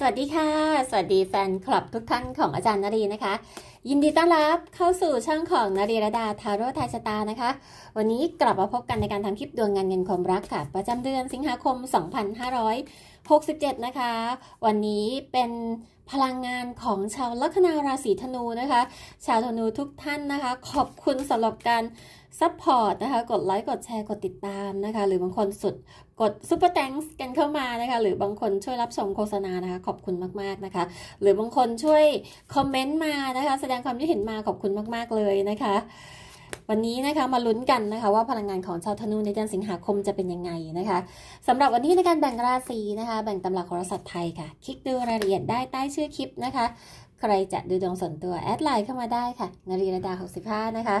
สวัสดีค่ะสวัสดีแฟนคลับทุกท่านของอาจารย์นรีนะคะ ยินดีต้อนรับเข้าสู่ช่องของนรีระดาทาโร่าทยสตานะคะ วันนี้กลับมาพบกันในการทำคลิปดวงงานเงินความรักค่ะ ประจำเดือนสิงหาคม 2567นะคะวันนี้เป็นพลังงานของชาวลัคนาราศีธนูนะคะ ชาวธนูทุกท่านนะคะขอบคุณสำหรับการซัพพอร์ตนะคะกดไลค์กดแชร์กดติดตามนะคะ หรือบางคนสุดกดซูเปอร์แตงส์กันเข้ามานะคะ หรือบางคนช่วยรับชมโฆษณานะคะ ขอบคุณมากๆนะคะ หรือบางคนช่วยคอมเมนต์มานะคะ แสดงความคิดเห็นมาขอบคุณมากๆเลยนะคะ วันนี้นะคะมาลุ้นกันนะคะ ว่าพลังงานของชาวธนูในเดือนสิงหาคมจะเป็นยังไงนะคะสำหรับวันนี้ในการแบ่งราศีนะคะ แบ่งตำราโหราศาสตร์ไทยค่ะ คลิกดูรายละเอียดได้ใต้ชื่อคลิปนะคะ ใครจะดูดวงส่วนตัวแอดไลน์เข้ามาได้ค่ะนารีรดา65นะคะ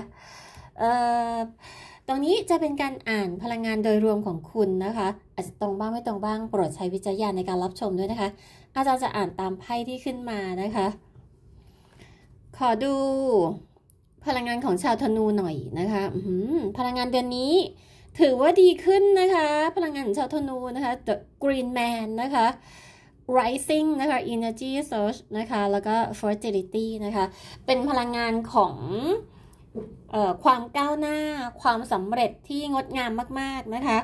ตรงนี้จะเป็นการอ่านพลังงานโดยรวมของคุณนะคะ อาจจะตรงบ้างไม่ตรงบ้างโปรดใช้วิจารณญาณในการรับชมด้วยนะคะอาจารย์จะอ่านตามไพ่ที่ขึ้นมานะคะ ขอดู พลังงานของชาวธนูหน่อยนะคะพลังงานเดือนนี้ถือว่าดีขึ้นนะคะ พลังงานของชาวธนูนะคะ The Green Man นะคะ Rising นะคะ Energy Source นะคะแล้วก็ Fertility นะคะ เป็นพลังงานของความก้าวหน้าความสำเร็จที่งดงามมากๆ นะคะ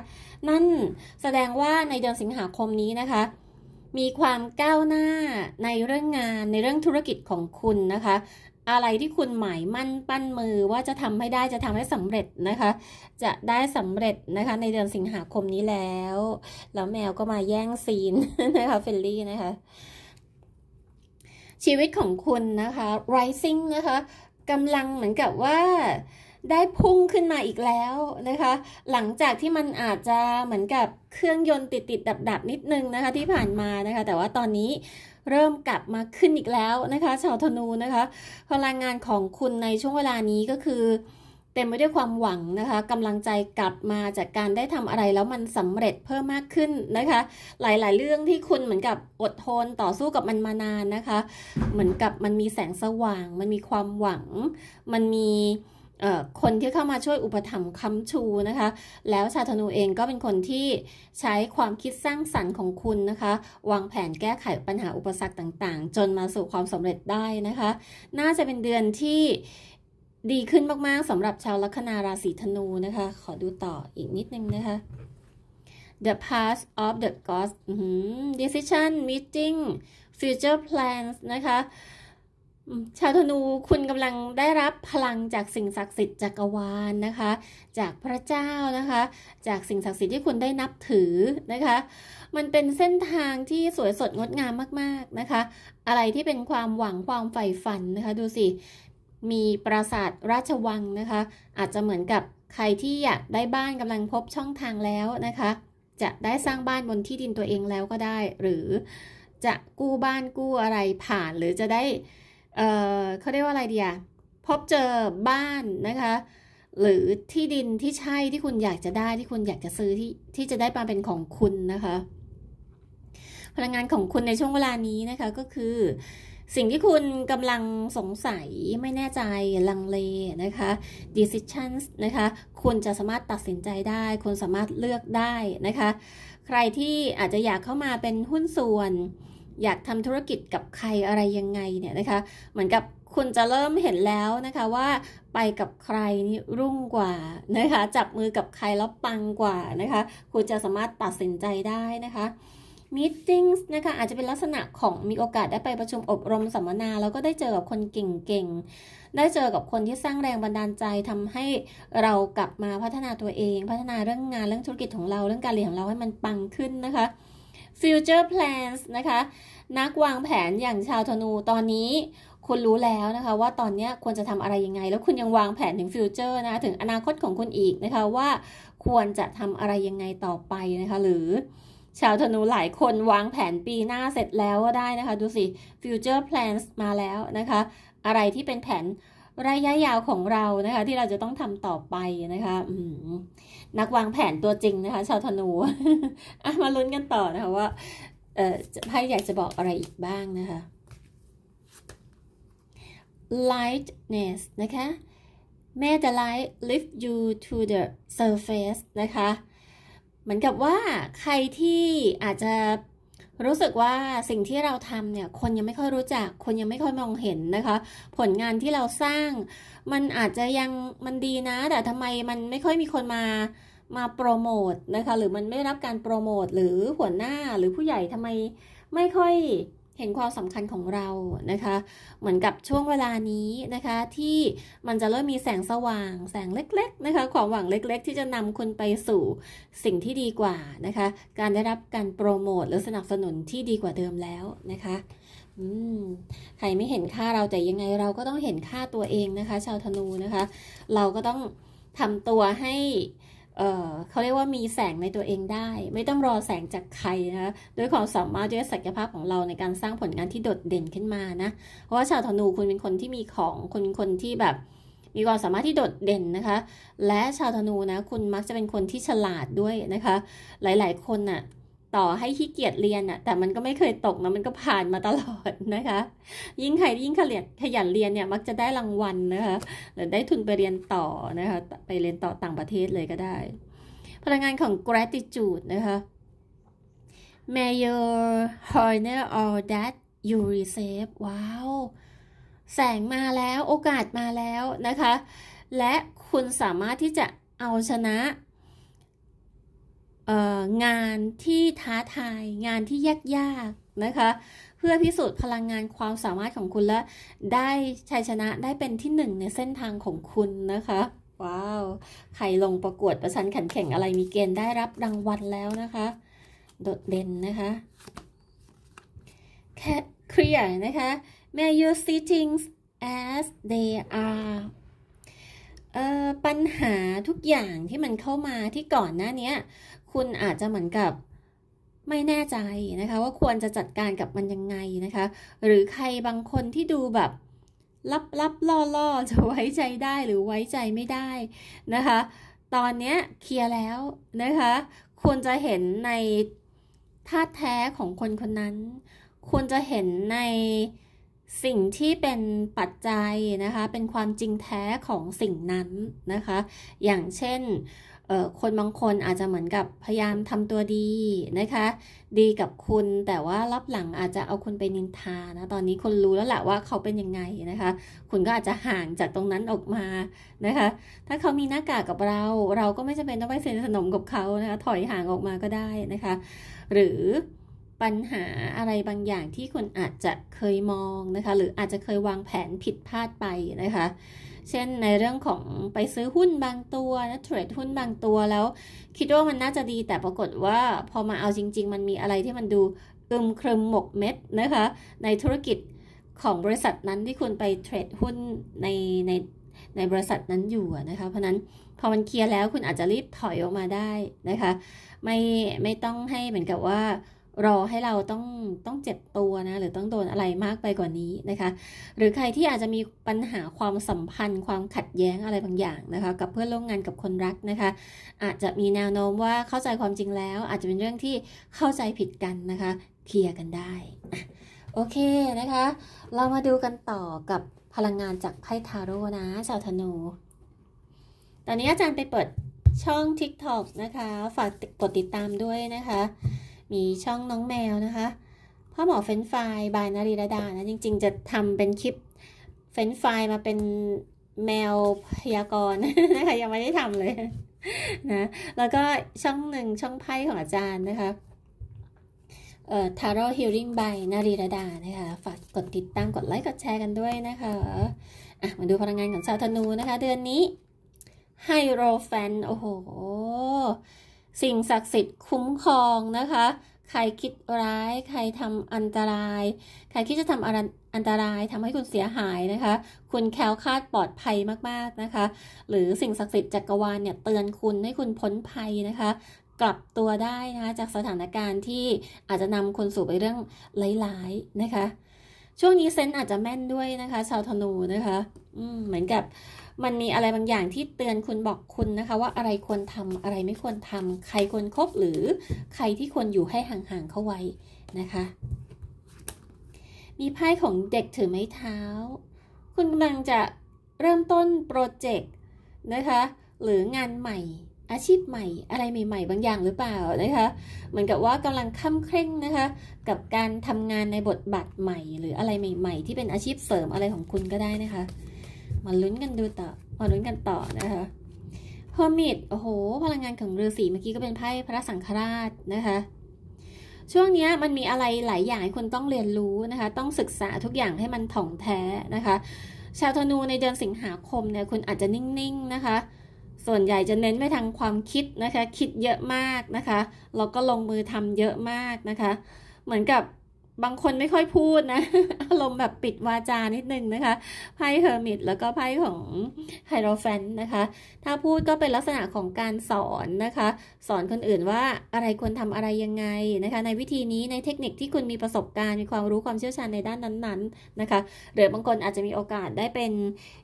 นั่นแสดงว่าในเดือนสิงหาคมนี้นะคะ มีความก้าวหน้าในเรื่องงานในเรื่องธุรกิจของคุณนะคะ อะไรที่คุณหมายมั่นปั้นมือว่าจะทำให้ได้จะทำให้สำเร็จนะคะ จะได้สำเร็จนะคะในเดือนสิงหาคมนี้แล้ว แล้วแมวก็มาแย่งซีนนะคะเฟลลี่นะคะชีวิตของคุณนะคะ rising นะคะกำลังเหมือนกับว่าได้พุ่งขึ้นมาอีกแล้วนะคะ หลังจากที่มันอาจจะเหมือนกับเครื่องยนต์ติดติดดับดับนิดนึงนะคะที่ผ่านมานะคะ แต่ว่าตอนนี้เริ่มกลับมาขึ้นอีกแล้วนะคะชาวธนูนะคะ พลังงานของคุณในช่วงเวลานี้ก็คือเต็มไปด้วยความหวังนะคะกำลังใจกลับมาจากการได้ทำอะไรแล้วมันสำเร็จเพิ่มมากขึ้นนะคะ หลายๆ เรื่องที่คุณเหมือนกับอดทนต่อสู้กับมันมานานนะคะ เหมือนกับมันมีแสงสว่าง มันมีความหวัง มันมีคนที่เข้ามาช่วยอุปถัมภ์ค้ำชูนะคะ แล้วชาธนูเองก็เป็นคนที่ใช้ความคิดสร้างสรรค์ของคุณนะคะ วางแผนแก้ไขปัญหาอุปสรรคต่างๆ จนมาสู่ความสำเร็จได้นะคะ น่าจะเป็นเดือนที่ดีขึ้นมาก ๆสำหรับชาวลัคนาราศีธนูนะคะ ขอดูต่ออีกนิดนึงนะคะ The past of the gods decision meeting future plans นะคะชาวธนูคุณกำลังได้รับพลังจากสิ่งศักดิ์สิทธิ์จักรวาลนะคะ จากพระเจ้านะคะ จากสิ่งศักดิ์สิทธิ์ที่คุณได้นับถือนะคะ มันเป็นเส้นทางที่สวยสดงดงามมาก ๆ นะคะ อะไรที่เป็นความหวังความใฝ่ฝันนะคะ ดูสิมีปราสาทราชวังนะคะ อาจจะเหมือนกับใครที่อยากได้บ้านกำลังพบช่องทางแล้วนะคะ จะได้สร้างบ้านบนที่ดินตัวเองแล้วก็ได้ หรือจะกู้บ้านกู้อะไรผ่านหรือจะได้เออเขาเรียกว่าอะไรดีอะพบเจอบ้านนะคะ หรือที่ดินที่ใช่ที่คุณอยากจะได้ที่คุณอยากจะซื้อที่ที่จะได้มาเป็นของคุณนะคะพลังงานของคุณในช่วงเวลานี้นะคะก็คือสิ่งที่คุณกำลังสงสัยไม่แน่ใจลังเลนะคะ decisions นะคะคุณจะสามารถตัดสินใจได้ คุณสามารถเลือกได้นะคะ ใครที่อาจจะอยากเข้ามาเป็นหุ้นส่วน อยากทำธุรกิจกับใครอะไรยังไงเนี่ยนะคะ เหมือนกับคุณจะเริ่มเห็นแล้วนะคะว่า ไปกับใครนี่รุ่งกว่านะคะจับมือกับใครแล้วปังกว่านะคะคุณจะสามารถตัดสินใจได้นะคะ meetings นะคะอาจจะเป็นลักษณะของมีโอกาสได้ไปประชุมอบรมสัมมนา แล้วก็ได้เจอกับคนเก่งๆได้เจอกับคนที่สร้างแรงบันดาลใจทำให้เรากลับมาพัฒนาตัวเอง พัฒนาเรื่องงานเรื่องธุรกิจของเราเรื่องการเรียนของเราให้มันปังขึ้นนะคะ future plans นะคะนักวางแผนอย่างชาวธนูตอนนี้คุณรู้แล้วนะคะ ว่าตอนนี้ควรจะทำอะไรยังไง แล้วคุณยังวางแผนถึงฟิวเจอร์นะะถึงอนาคตของคุณอีกนะคะว่าควรจะทำอะไรยังไงต่อไปนะคะหรือชาวธนูหลายคนวางแผนปีหน้าเสร็จแล้วก็ได้นะคะ ดูสิ future plans มาแล้วนะคะ อะไรที่เป็นแผน ระยะยาวของเรานะคะ ที่เราจะต้องทำต่อไปนะคะนักวางแผนตัวจริงนะคะชาวธนู มาลุ้นกันต่อนะคะว่าไพ่อยากจะบอกอะไรอีกบ้างนะคะ lightness นะคะ May the light lift you to the surface นะคะเหมือนกับว่าใครที่อาจจะรู้สึกว่าสิ่งที่เราทำเนี่ย คนยังไม่ค่อยรู้จัก คนยังไม่ค่อยมองเห็นนะคะ ผลงานที่เราสร้าง มันอาจจะยังมันดีนะ แต่ทำไมมันไม่ค่อยมีคนมา มาโปรโมทนะคะ หรือมันไม่รับการโปรโมทหรือหัวหน้าหรือผู้ใหญ่ทำไม ไม่ค่อยเห็นความสำคัญของเรานะคะ เหมือนกับช่วงเวลานี้นะคะที่มันจะเริ่มมีแสงสว่าง แสงเล็ก ๆ นะคะ ความหวังเล็ก ๆ ที่จะนำคุณไปสู่สิ่งที่ดีกว่านะคะ การได้รับการโปรโมทหรือสนับสนุนที่ดีกว่าเดิมแล้วนะคะ ใครไม่เห็นค่าเราแต่ยังไงเราก็ต้องเห็นค่าตัวเองนะคะ ชาวธนูนะคะ เราก็ต้องทำตัวให้เเขาเรียกว่ามีแสงในตัวเองได้ ไม่ต้องรอแสงจากใครนะคะด้วยความสามารถด้วยศักยภาพของเราในการสร้างผลงานที่โดดเด่นขึ้นมานะ เพราะว่าชาวธนูคุณเป็นคนที่มีของคุณนคนที่แบบ มีความสามารถที่โดดเด่นนะคะ และชาวธนูนะคุณมักจะเป็นคนที่ฉลาดด้วยนะคะ หลายๆคนนะ่ะต่อให้ขี้เกียจเรียนอะแต่มันก็ไม่เคยตกนะมันก็ผ่านมาตลอดนะคะ ยิ่งใครยิ่งขยันขยันเรียนเนี่ย มักจะได้รางวัลนะคะ หรือได้ทุนไปเรียนต่อนะคะ ไปเรียนต่อต่างประเทศเลยก็ได้พลังงานของ gratitude นะคะ May your honor all that you receive ว้าว แสงมาแล้วโอกาสมาแล้วนะคะ และคุณสามารถที่จะเอาชนะงานที่ท้าทาย งานที่ยากๆ นะคะ เพื่อพิสูจน์พลังงานความสามารถของคุณและได้ชัยชนะได้เป็นที่หนึ่งในเส้นทางของคุณนะคะ ว้าว ใครลงประกวดประชันขันแข่งอะไรมีเกณฑ์ได้รับรางวัลแล้วนะคะโดดเด่นนะคะแค่เคลียร์นะคะ May you see things as they are ปัญหาทุกอย่างที่มันเข้ามาที่ก่อนหน้านี้คุณอาจจะเหมือนกับไม่แน่ใจนะคะว่าควรจะจัดการกับมันยังไงนะคะหรือใครบางคนที่ดูแบบลับลับล่อล่อจะไว้ใจได้หรือไว้ใจไม่ได้นะคะตอนนี้เคลียร์แล้วนะคะควรจะเห็นในท่าแท้ของคนคนนั้นควรจะเห็นในสิ่งที่เป็นปัจจัยนะคะเป็นความจริงแท้ของสิ่งนั้นนะคะ อย่างเช่นคนบางคนอาจจะเหมือนกับพยายามทำตัวดีนะคะ ดีกับคุณ แต่ว่ารับหลังอาจจะเอาคุณไปนินทานะตอนนี้คุณรู้แล้วแหละว่าเขาเป็นยังไงนะคะ คุณก็อาจจะห่างจากตรงนั้นออกมานะคะ ถ้าเขามีหน้ากากกับเรา เราก็ไม่จำเป็นต้องไปสน็นสนมกับเขานะคะถอยห่างออกมาก็ได้นะคะ หรือปัญหาอะไรบางอย่างที่คุณอาจจะเคยมองนะคะ หรืออาจจะเคยวางแผนผิดพลาดไปนะคะเช่น ในเรื่องของไปซื้อหุ้นบางตัวนะเทรดหุ้นบางตัวแล้ว คิดว่ามันน่าจะดีแต่ปรากฏว่าพอมาเอาจริง ๆ มันมีอะไรที่มันดูอึมครึมหมกเม็ดนะคะ ในธุรกิจของบริษัทนั้นที่คุณไปเทรดหุ้นในในในบริษัทนั้นอยู่นะคะเพราะนั้นพอมันเคลียร์แล้วคุณอาจจะรีบถอยออกมาได้นะคะ ไม่ไม่ต้องให้เหมือนกับว่ารอให้เราต้องต้องเจ็บตัวนะหรือต้องโดนอะไรมากไปกว่านี้นะคะ หรือใครที่อาจจะมีปัญหาความสัมพันธ์ ความขัดแย้งอะไรบางอย่างนะคะ กับเพื่อนร่วมงานกับคนรักนะคะ อาจจะมีแนวโน้มว่าเข้าใจความจริงแล้ว อาจจะเป็นเรื่องที่เข้าใจผิดกันนะคะเคลียร์กันได้ โอเคนะคะ เรามาดูกันต่อกับพลังงานจากไพ่ทาโร่นะ ชาวธนูตอนนี้อาจารย์ไปเปิดช่อง TikTok นะคะ ฝากกดติดตามด้วยนะคะมีช่องน้องแมวนะคะพ่อหมอเฟ้นไฟบายนารีระดา นะ จริงๆ จะทำเป็นคลิป เฟ้นไฟมาเป็นแมวพยากรณ์นะคะ ยังไม่ได้ทำเลยนะ แล้วก็ช่องหนึ่งช่องไพ่ของอาจารย์นะคะ เอ่อทาร์โรฮิลลิ่งาบนารีระดา นะคะ ฝากกดติดตาม กดไลค์ กดแชร์กันด้วยนะคะ อ่ะ มาดูพลังงานของชาวธนูนะคะ เดือนนี้ไฮโรแฟน โอ้โหสิ่งศักดิ์สิทธิ์คุ้มครองนะคะ ใครคิดร้าย ใครทำอันตราย ใครคิดจะทำอันตรายทำให้คุณเสียหายนะคะ คุณแคล้วคลาดปลอดภัยมาก ๆนะคะ หรือสิ่งศักดิ์สิทธิ์จักรวาลเนี่ยเตือนคุณให้คุณพ้นภัยนะคะ กลับตัวได้นะคะจากสถานการณ์ที่อาจจะนำคนสู่ไปเรื่องร้ายๆนะคะ ช่วงนี้เซนอาจจะแม่นด้วยนะคะ ชาวธนูนะคะ อืม เหมือนกับมันมีอะไรบางอย่างที่เตือนคุณบอกคุณนะคะ ว่าอะไรควรทำอะไรไม่ควรทำ ใครควรครบหรือใครที่ควรอยู่ให้ห่างๆเข้าไว้นะคะ มีไพ่ของเด็กถือไม้เท้า คุณกำลังจะเริ่มต้นโปรเจกต์นะคะ หรืองานใหม่อาชีพใหม่ อะไรใหม่ ๆ บางอย่างหรือเปล่านะคะเหมือนกับว่ากำลังค่าเคร่งนะคะ กับการทำงานในบทบาทใหม่ หรืออะไรใหม่ๆที่เป็นอาชีพเสริมอะไรของคุณก็ได้นะคะมาลุ้นกันดูต่อมาลุ้นกันต่อนะคะเฮอร์มิดโอ้โห พลังงานของฤาษีเมื่อกี้ก็เป็นไพ่พระสังฆราชนะคะ ช่วงนี้มันมีอะไรหลายอย่างให้คุณต้องเรียนรู้นะคะ ต้องศึกษาทุกอย่างให้มันถ่องแท้นะคะ ชาวธนูในเดือนสิงหาคมเนี่ยคุณอาจจะนิ่งๆนนะคะ ส่วนใหญ่จะเน้นไปทางความคิดนะคะ คิดเยอะมากนะคะ แล้วก็ลงมือทำเยอะมากนะคะ เหมือนกับบางคนไม่ค่อยพูดนะอารมณ์แบบปิดวาจานิดนึงนะคะไพ่เฮอร์มิตแล้วก็ไพ่ของไฮโรแฟนนะคะ ถ้าพูดก็เป็นลักษณะของการสอนนะคะ สอนคนอื่นว่าอะไรควรทำาอะไรยังไงนะคะ ในวิธีนี้ในเทคนิคที่คุณมีประสบการณ์มีความรู้ความเชี่ยวชาญในด้านนั้น ๆนะคะ หรือบางคนอาจจะมีโอกาสได้เป็น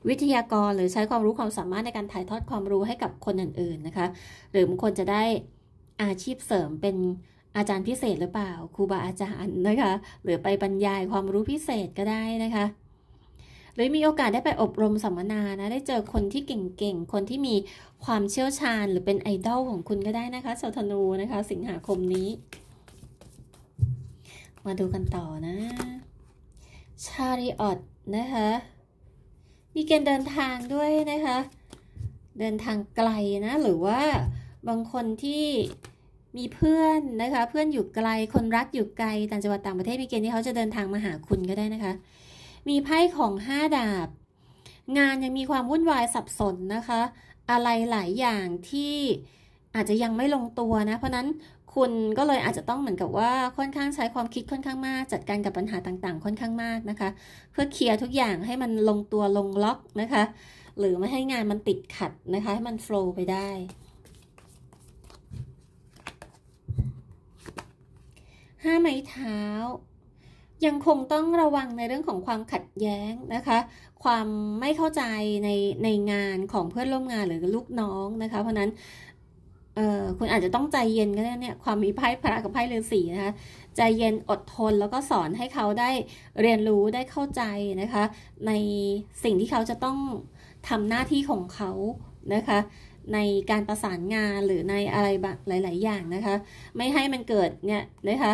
วิทยากรหรือใช้ความรู้ความสามารถในการถ่ายทอดความรู้ให้กับคนอื่นๆนะคะ หรือบางคนจะได้อาชีพเสริมเป็นอาจารย์พิเศษหรือเปล่าครูบาอาจารย์นะคะ หรือไปบรรยายความรู้พิเศษก็ได้นะคะ หรือมีโอกาสได้ไปอบรมสัมมนานะได้เจอคนที่เก่งๆคนที่มีความเชี่ยวชาญหรือเป็นไอดอลของคุณก็ได้นะคะชาวธนูนะคะ สิงหาคมนี้มาดูกันต่อนะชาริออตนะคะมีเกณฑ์เดินทางด้วยนะคะ เดินทางไกลนะหรือว่าบางคนที่มีเพื่อนนะคะเพื่อนอยู่ไกลคนรักอยู่ไกลต่างจังหวัดต่างประเทศมีเกณฑ์ที่เขาจะเดินทางมาหาคุณก็ได้นะคะ มีไพ่ของห้าดาบ งานยังมีความวุ่นวายสับสนนะคะ อะไรหลายอย่างที่อาจจะยังไม่ลงตัวนะ เพราะนั้นคุณก็เลยอาจจะต้องเหมือนกับว่าค่อนข้างใช้ความคิดค่อนข้างมาก จัดการกับปัญหาต่าง ๆ ค่อนข้างมากนะคะ เพื่อเคลียร์ทุกอย่างให้มันลงตัวลงล็อกนะคะหรือไม่ให้งานมันติดขัดนะคะให้มันโฟล์ไปได้ห้าไม้เท้า ยังคงต้องระวังในเรื่องของความขัดแย้งนะคะ ความไม่เข้าใจในในงานของเพื่อนร่วมงานหรือลูกน้องนะคะ เพราะนั้นคุณอาจจะต้องใจเย็นก็ได้เนี่ยความมีไพ่พระกับไพ่ฤาษีนะคะใจเย็นอดทนแล้วก็สอนให้เขาได้เรียนรู้ได้เข้าใจนะคะ ในสิ่งที่เขาจะต้องทำหน้าที่ของเขานะคะในการประสานงานหรือในอะไรหลาย ๆ อย่างนะคะ ไม่ให้มันเกิดเนี่ยนะคะ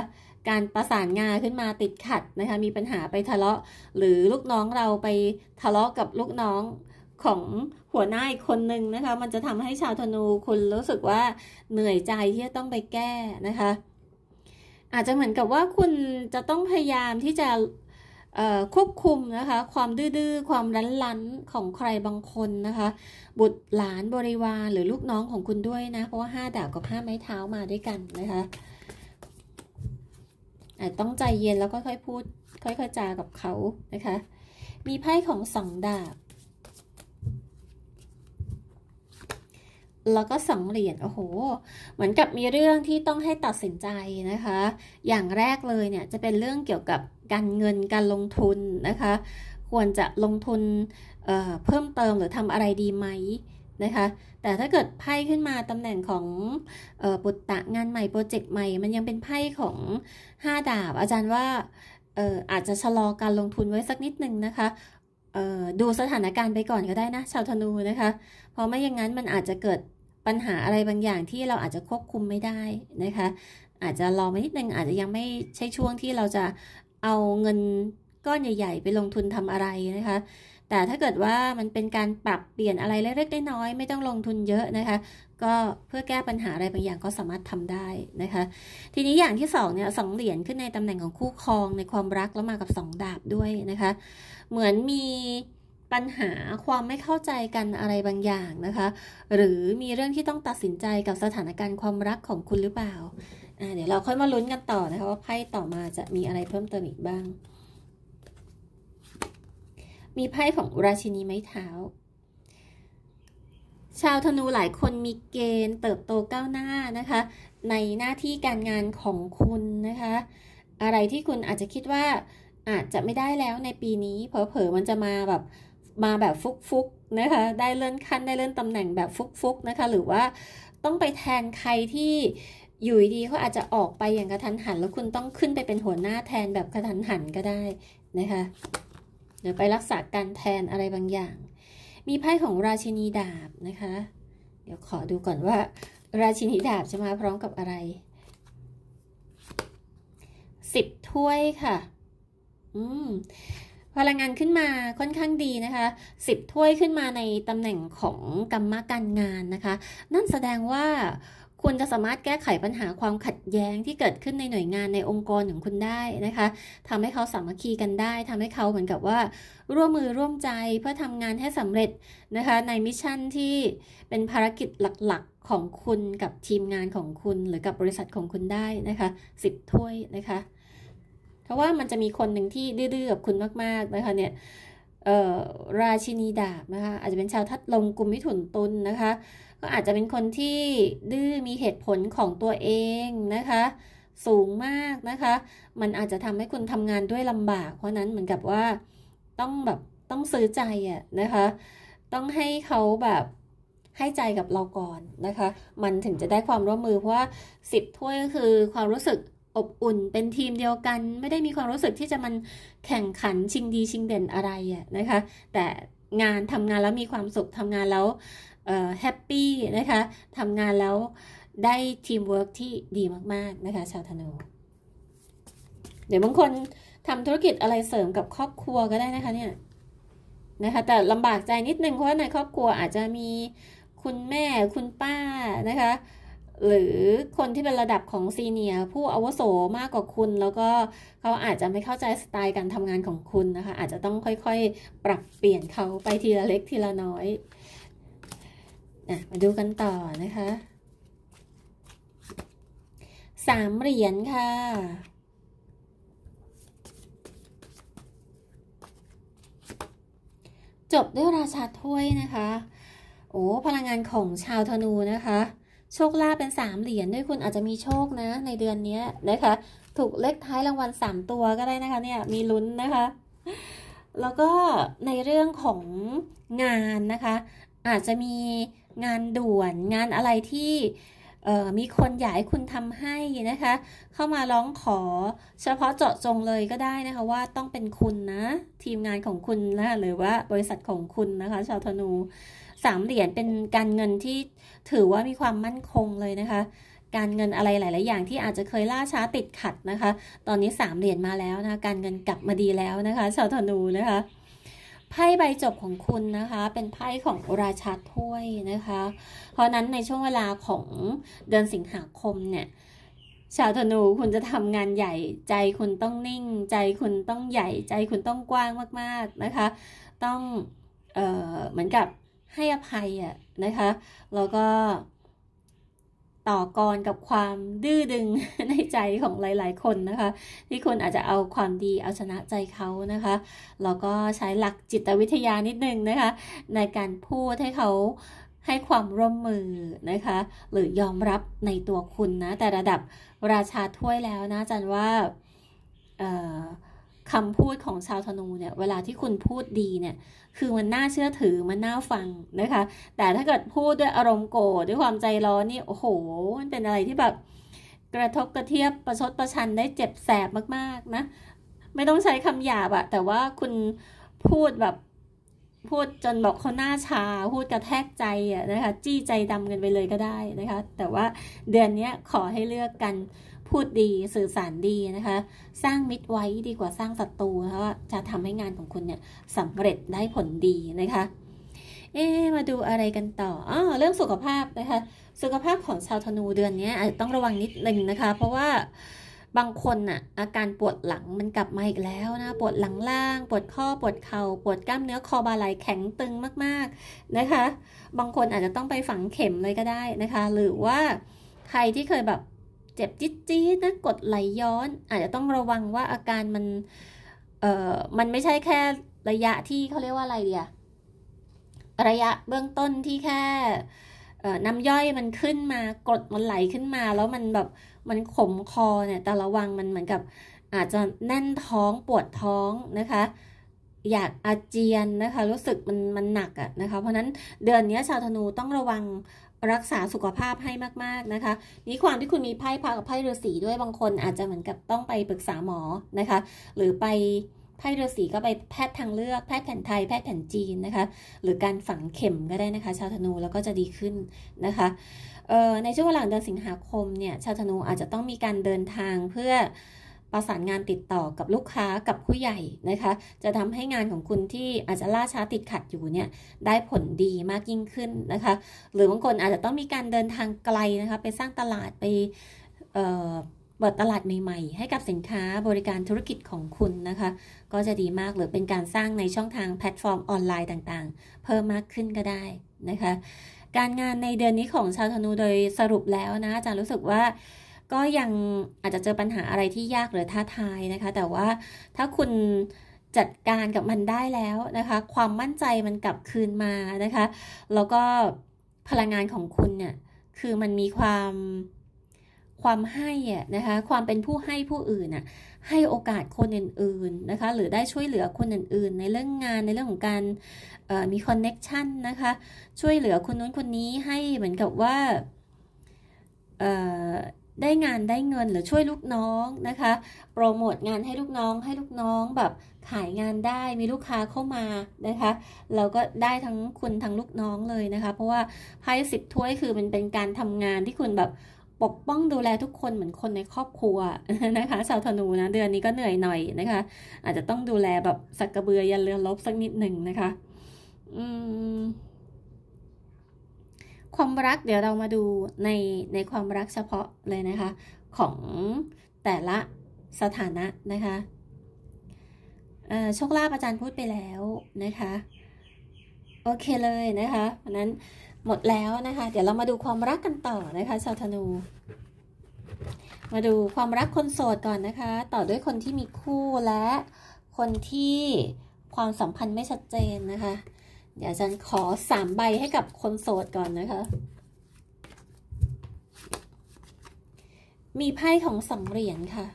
การประสานงานขึ้นมาติดขัดนะคะมีปัญหาไปทะเลาะหรือลูกน้องเราไปทะเลาะกับลูกน้องของหัวหน้าอีกคนนึงนะคะ มันจะทำให้ชาวธนูคุณรู้สึกว่าเหนื่อยใจที่จะต้องไปแก้นะคะ อาจจะเหมือนกับว่าคุณจะต้องพยายามที่จะควบคุมนะคะ ความดื้อความรั้นรันของใครบางคนนะคะ บุตรหลานบริวารหรือลูกน้องของคุณด้วยนะ เพราะว่าห้าดาบกับห้าไม้เท้ามาด้วยกันนะคะต้องใจเย็นแล้วก็ค่อยพูดค่อยๆจากับเขานะคะ มีไพ่ของสองดาบแล้วก็สองเหรียญโอ้โหเหมือนกับมีเรื่องที่ต้องให้ตัดสินใจนะคะ อย่างแรกเลยเนี่ยจะเป็นเรื่องเกี่ยวกับการเงินการลงทุน นะคะควรจะลงทุนเเพิ่มเติมหรือทำอะไรดีไหมนะคะแต่ถ้าเกิดไพ่ขึ้นมาตำแหน่งของปุตตะงานใหม่โปรเจกต์ใหม่ มันยังเป็นไพ่ของ 5 ดาบ อาจารย์ว่าอาจจะชะลอการลงทุนไว้สักนิดนึงนะคะดูสถานการณ์ไปก่อนก็ได้นะชาวธนูนะคะเพราะไม่อย่างนั้นมันอาจจะเกิดปัญหาอะไรบางอย่างที่เราอาจจะควบคุมไม่ได้นะคะอาจจะรอมานิดนึงอาจจะยังไม่ใช่ช่วงที่เราจะเอาเงินก้อนใหญ่ ๆ ไปลงทุนทำอะไรนะคะแต่ถ้าเกิดว่ามันเป็นการปรับเปลี่ยนอะไรเล็กๆน้อยๆไม่ต้องลงทุนเยอะนะคะก็เพื่อแก้ปัญหาอะไรบางอย่างก็สามารถทำได้นะคะทีนี้อย่างที่2เนี่ยสองเหรียญขึ้นในตำแหน่งของคู่ครองในความรักแล้วมากับ 2 ดาบด้วยนะคะ เหมือนมีปัญหาความไม่เข้าใจกันอะไรบางอย่างนะคะ หรือมีเรื่องที่ต้องตัดสินใจกับสถานการณ์ความรักของคุณหรือเปล่า เดี๋ยวเราค่อยมาลุ้นกันต่อนะคะว่าไพ่ต่อมาจะมีอะไรเพิ่มเติมอีกบ้าง มีไพ่ของราชินีไม้เท้า ชาวธนูหลายคนมีเกณฑ์เติบโตก้าวหน้านะคะ ในหน้าที่การงานของคุณนะคะ อะไรที่คุณอาจจะคิดว่าอาจจะไม่ได้แล้วในปีนี้เผลอๆมันจะมาแบบมาแบบฟุกๆนะคะ ได้เลื่อนขั้นได้เลื่อนตำแหน่งแบบฟุกๆนะคะ หรือว่าต้องไปแทนใครที่อยู่ดีเขาอาจจะออกไปอย่างกระทันหัน แล้วคุณต้องขึ้นไปเป็นหัวหน้าแทนแบบกระทันหันก็ได้นะคะหรือไปรักษาการแทนอะไรบางอย่าง มีไพ่ของราชินีดาบนะคะ เดี๋ยวขอดูก่อนว่า ราชินีดาบจะมาพร้อมกับอะไรสิบถ้วยค่ะ อืมพลังงานขึ้นมาค่อนข้างดีนะคะสิบถ้วยขึ้นมาในตำแหน่งของกรรมการงานนะคะนั่นแสดงว่าคุณจะสามารถแก้ไขปัญหาความขัดแย้งที่เกิดขึ้นในหน่วยงานในองค์กรของคุณได้นะคะ ทำให้เขาสามัคคีกันได้ ทำให้เขาเหมือนกับว่าร่วมมือร่วมใจเพื่อทำงานให้สำเร็จนะคะ ในมิชชั่นที่เป็นภารกิจหลักๆของคุณกับทีมงานของคุณหรือกับบริษัทของคุณได้นะคะสิบถ้วยนะคะเพราะว่ามันจะมีคนหนึ่งที่ดื้อกับคุณมากๆนะคะเนี่ยราชินีดาบนะคะอาจจะเป็นชาวทัดลงกลุ่มมิถุนตุลนนะคะ ก็อาจจะเป็นคนที่ดื้อมีเหตุผลของตัวเองนะคะ สูงมากนะคะ มันอาจจะทำให้คุณทำงานด้วยลำบากเพราะนั้นเหมือนกับว่าต้องแบบต้องซื้อใจอะนะคะ ต้องให้เขาแบบให้ใจกับเราก่อนนะคะ มันถึงจะได้ความร่วมมือเพราะว่าสิบถ้วยก็คือความรู้สึกอบอุ่นเป็นทีมเดียวกันไม่ได้มีความรู้สึกที่จะมันแข่งขันชิงดีชิงเด่นอะไรอะนะคะแต่งานทำงานแล้วมีความสุขทำงานแล้วแฮปปี้นะคะทำงานแล้วได้ทีมเวิร์กที่ดีมากๆ นะคะชาวธนูเดี๋ยวบางคนทำธุรกิจอะไรเสริมกับครอบครัวก็ได้นะคะเนี่ยนะคะแต่ลำบากใจนิดนึงเพราะว่าในครอบครัวอาจจะมีคุณแม่คุณป้านะคะหรือคนที่เป็นระดับของซีเนียผู้อาวุโสมากกว่าคุณแล้วก็เขาอาจจะไม่เข้าใจสไตล์การทำงานของคุณนะคะ อาจจะต้องค่อยๆ ปรับเปลี่ยนเขาไปทีละเล็กทีละน้อยนะมาดูกันต่อนะคะสามเหรียญค่ะ จบด้วยราชาถ้วยนะคะ โอ้พลังงานของชาวธนูนะคะโชคลาภเป็นสามเหรียญด้วยคุณอาจจะมีโชคนะ ในเดือนนี้นะคะถูกเลขท้ายรางวัลสามตัวก็ได้นะคะเนี่ยมีลุ้นนะคะ แล้วก็ในเรื่องของงานนะคะ อาจจะมีงานด่วนงานอะไรที่มีคนอยากให้คุณทำให้นะคะ เข้ามาร้องขอเฉพาะเจาะจงเลยก็ได้นะคะว่าต้องเป็นคุณนะ ทีมงานของคุณนะหรือว่าบริษัทของคุณนะคะ ชาวธนูสามเหรียญเป็นการเงินที่ถือว่ามีความมั่นคงเลยนะคะ การเงินอะไรหลาย ๆ อย่าง ที่อาจจะเคยล่าช้าติดขัดนะคะ ตอนนี้สามเหรียญมาแล้วนะะการเงินกลับมาดีแล้วนะคะชาวธนูนะคะไพ่ใบจบของคุณนะคะ เป็นไพ่ของราชาถ้วยนะคะ เพราะนั้นในช่วงเวลาของเดือนสิงหาคมเนี่ยชาวธนูคุณจะทำงานใหญ่ใจคุณต้องนิ่ง ใจคุณต้องใหญ่ใจคุณต้องกว้างมาก ๆ นะคะ ต้องเออเหมือนกับให้อภัยอ่ะนะคะแล้วก็ต่อกรกับความดื้อดึงในใจของหลายๆคนนะคะ ที่คนอาจจะเอาความดีเอาชนะใจเขานะคะ แล้วก็ใช้หลักจิตวิทยานิดนึงนะคะในการพูดให้เขาให้ความร่วมมือนะคะหรือยอมรับในตัวคุณนะแต่ระดับราชาถ้วยแล้วนะจันว่าคำพูดของชาวธนูเนี่ยเวลาที่คุณพูดดีเนี่ย คือมันน่าเชื่อถือมันน่าฟังนะคะแต่ถ้าเกิดพูดด้วยอารมณ์โกรธด้วยความใจร้อน นี่โอ้โห มันเป็นอะไรที่แบบ กระทบกระเทียบประชดประชันได้เจ็บแสบมากๆนะ ไม่ต้องใช้คำหยาบอะแต่ว่าคุณพูดแบบพูดจนบอกเขาหน้าชา พูดกระแทกใจอะนะคะ จี้ใจดำกันไปเลยก็ได้นะคะ แต่ว่าเดือนนี้ขอให้เลือกกันพูดดีสื่อสารดีนะคะ สร้างมิตรไว้ดีกว่าสร้างศัตรูเพราะจะทำให้งานของคุณเนี่ยสำเร็จได้ผลดีนะคะเอ๊มาดูอะไรกันต่ออ๋อเรื่องสุขภาพนะคะสุขภาพของชาวธนูเดือนนี้อาจจะต้องระวังนิดนึงนะคะ เพราะว่าบางคนน่ะอาการปวดหลังมันกลับ มาอีกแล้วนะ ปวดหลังล่าง ปวดข้อ ปวดเขา่าปวดกล้ามเนื้อคอบาไหลแข็งตึงมาก ๆนะคะ บางคนอาจจะต้องไปฝังเข็มเลยก็ได้นะคะ หรือว่าใครที่เคยแบบเจ็บจิ๊ดจี๊ดนะกดไหลย้อน อาจจะต้องระวังว่าอาการมัน เอ่อ มันไม่ใช่แค่ระยะที่เขาเรียกว่าอะไรเดียระยะเบื้องต้นที่แค่น้ำย่อยมันขึ้นมา กดมันไหลขึ้นมา แล้วมันแบบ มันขมคอเนี่ย แต่ระวังมันเหมือนกับอาจจะแน่นท้องปวดท้องนะคะ อยากอาเจียนนะคะ รู้สึกมันมันหนักอะนะคะ เพราะนั้นเดือนนี้ชาวธนูต้องระวังรักษาสุขภาพให้มาก ๆ นะคะ นี่ความที่คุณมีไพ่พากับไพ่ฤาษีด้วยบางคนอาจจะเหมือนกับต้องไปปรึกษาหมอนะคะ หรือไปไพ่ฤาษีก็ไปแพทย์ทางเลือก แพทย์แผนไทยแพทย์แผนจีนนะคะ หรือการฝังเข็มก็ได้นะคะชาวธนูแล้วก็จะดีขึ้นนะคะในช่วงหลังเดือนสิงหาคมเนี่ย ชาวธนูอาจจะต้องมีการเดินทางเพื่อประสานงานติดต่อกับลูกค้ากับผู้ใหญ่นะคะ จะทำให้งานของคุณที่อาจจะ ล่าช้าติดขัดอยู่เนี่ยได้ผลดีมากยิ่งขึ้นนะคะ หรือบาง คนอาจจะต้องมีการเดินทางไกลนะคะ ไปสร้างตลาดไปเปิดตลาดใหม่ ๆ ให้กับสินค้าบริการธุรกิจของคุณนะคะ ก็จะดีมากหรือเป็นการสร้างในช่องทางแพลตฟอร์มออนไลน์ต่างๆ เพิ่มมากขึ้นก็ได้นะคะ การงานในเดือนนี้ของชาวธนูโดยสรุปแล้วนะอาจารย์รู้สึกว่าก็ยังอาจจะเจอปัญหาอะไรที่ยากหรือท้าทาย นะคะ แต่ว่าถ้าคุณจัดการกับมันได้แล้วนะคะ ความมั่นใจมันกลับคืนมานะคะแล้วก็พลังงานของคุณเนี่ยคือมันมีความความให้นะคะ ความเป็นผู้ให้ผู้อื่นอะให้โอกาสคนอื่นๆนะคะหรือได้ช่วยเหลือคนอื่นๆ ในเรื่องงานในเรื่องของการมีคอนเน็กชันนะคะ ช่วยเหลือคนนู้นคนนี้ให้เหมือนกับว่าได้งานได้เงินหรือช่วยลูกน้องนะคะ โปรโมทงานให้ลูกน้อง ให้ลูกน้องแบบขายงานได้มีลูกค้าเข้ามานะคะ เราก็ได้ทั้งคุณทั้งลูกน้องเลยนะคะ เพราะว่าไพ่สิบถ้วยคือมันเป็นการทำงานที่คุณแบบปกป้องดูแลทุกคนเหมือนคนในครอบครัวนะคะชาวธนูนะ เดือนนี้ก็เหนื่อยหน่อยนะคะ อาจจะต้องดูแลแบบสักกระเบือยันเรือลบสักนิดหนึ่งนะคะ อืมความรักเดี๋ยวเรามาดูในในความรักเฉพาะเลยนะคะ ของแต่ละสถานะนะคะโชคลาภอาจารย์พูดไปแล้วนะคะโอเคเลยนะคะวันนั้นหมดแล้วนะคะ เดี๋ยวเรามาดูความรักกันต่อนะคะชาวธนู มาดูความรักคนโสดก่อนนะคะ ต่อด้วยคนที่มีคู่และคนที่ความสัมพันธ์ไม่ชัดเจนนะคะเดี๋ยวฉันขอสามใบให้กับคนโสดก่อนนะคะ มีไพ่ของสองเหรียญค่ะ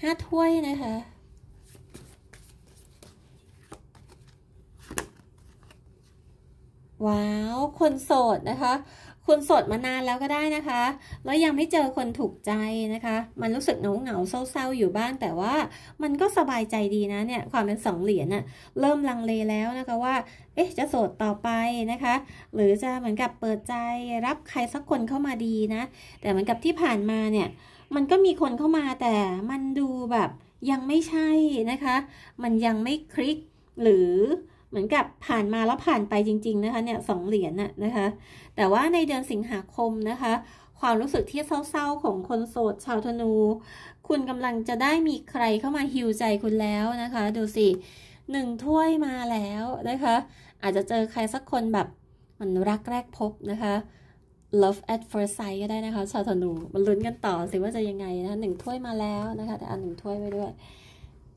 ห้าถ้วยนะคะ ว้าว คนโสดนะคะคุณสดมานานแล้วก็ได้นะคะ แล้วยังไม่เจอคนถูกใจนะคะ มันรู้สึกเหงาเหงาเศร้าๆอยู่บ้างแต่ว่ามันก็สบายใจดีนะเนี่ยความเป็นสองเหรียญอะเริ่มลังเลแล้วนะคะว่าเอ๊ะจะโสดต่อไปนะคะ หรือจะเหมือนกับเปิดใจรับใครสักคนเข้ามาดีนะ แต่เหมือนกับที่ผ่านมาเนี่ย มันก็มีคนเข้ามาแต่มันดูแบบยังไม่ใช่นะคะ มันยังไม่คลิกหรือเหมือนกับผ่านมาแล้วผ่านไปจริง ๆ นะคะเนี่ยสองเหรียญน่ะนะคะ แต่ว่าในเดือนสิงหาคมนะคะ ความรู้สึกที่เศร้า ๆของคนโสดชาวธนู คุณกำลังจะได้มีใครเข้ามาฮิวใจคุณแล้วนะคะ ดูสิหนึ่งถ้วยมาแล้วนะคะ อาจจะเจอใครสักคนแบบมันรักแรกพบนะคะ love at first sight ก็ได้นะคะ ชาวธนู มันลุ้นกันต่อสิว่าจะยังไงนะคะหนึ่งถ้วยมาแล้วนะคะ แต่อันหนึ่งถ้วยไว้ด้วย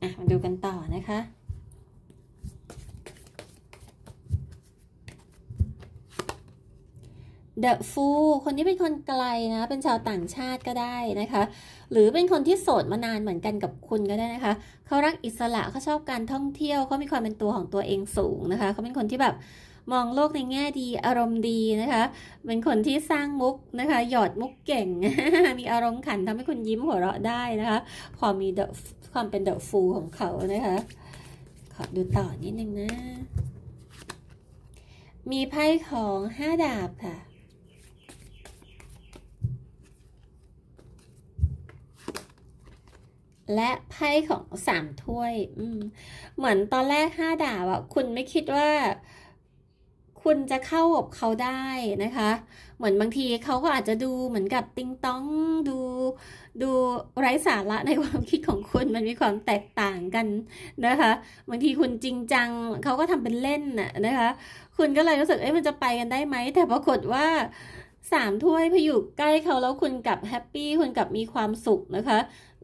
อ่ะมาดูกันต่อนะคะ The Fool คนนี้เป็นคนไกลนะ เป็นชาวต่างชาติก็ได้นะคะ หรือเป็นคนที่โสดมานานเหมือนกันกับคุณก็ได้นะคะ เขารักอิสระ เขาชอบการท่องเที่ยว เขามีความเป็นตัวของตัวเองสูงนะคะ เขาเป็นคนที่แบบมองโลกในแง่ดีอารมณ์ดีนะคะ เป็นคนที่สร้างมุกนะคะ หยอดมุกเก่ง มีอารมณ์ขันทำให้คุณยิ้มหัวเราะได้นะคะ ความมีความเป็นเดอะฟูของเขานะคะ ขอดูต่อนิดนึงนะ มีไพ่ของห้าดาบค่ะและไพ่ของสามถ้วย เหมือนตอนแรกห้าดาบอะคุณไม่คิดว่า คุณจะเข้าอบเขาได้นะคะ เหมือนบางทีเขาก็อาจจะดูเหมือนกับติงต้องดู ดูไร้สาระในความคิดของคุณมันมีความแตกต่างกันนะคะบางทีคุณจริงจัง เขาก็ทำเป็นเล่นน่ะนะคะคุณก็เลยรู้สึกเอ๊ะมันจะไปกันได้ไหม แต่ปรากฏว่าสามถ้วยพออยู่ใกล้เขาแล้วคุณกลับแฮปปี้คุณกลับมีความสุขนะคะ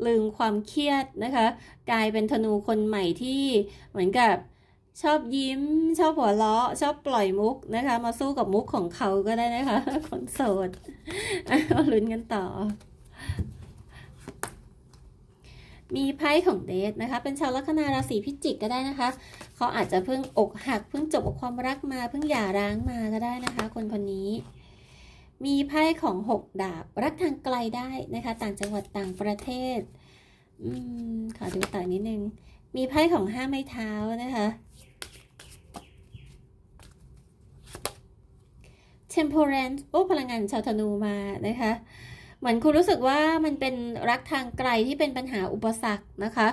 ลืมความเครียดนะคะ กลายเป็นธนูคนใหม่ที่เหมือนกับชอบยิ้ม ชอบหัวเราะชอบปล่อยมุกนะคะ มาสู้กับมุกของเขาก็ได้นะคะคนโสดลุ้นกันต่อ มีไพ่ของเดทนะคะ เป็นชาวลัคนาราศีพิจิกก็ได้นะคะเขาอาจจะเพิ่งอกหัก เพิ่งจบกับความรักมาเพิ่งหย่าร้างมาก็ได้นะคะ คนคนนี้มีไพ่ของหกดาบรักทางไกลได้ นะคะ ต่างจังหวัดต่างประเทศ อืม ขอดูต่อนิดนึงมีไพ่ของห้าไม้เท้านะคะ temperance โอ้ พลังงานชาวธนูมานะคะ เหมือนคุณรู้สึกว่ามันเป็นรักทางไกลที่เป็นปัญหาอุปสรรคนะคะ